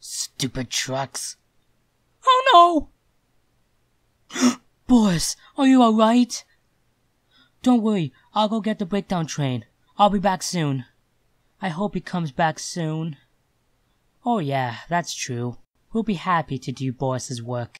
stupid trucks. Oh no! Boris, are you alright? Don't worry, I'll go get the breakdown train. I'll be back soon. I hope he comes back soon. Oh yeah, that's true. We'll be happy to do Boris's work.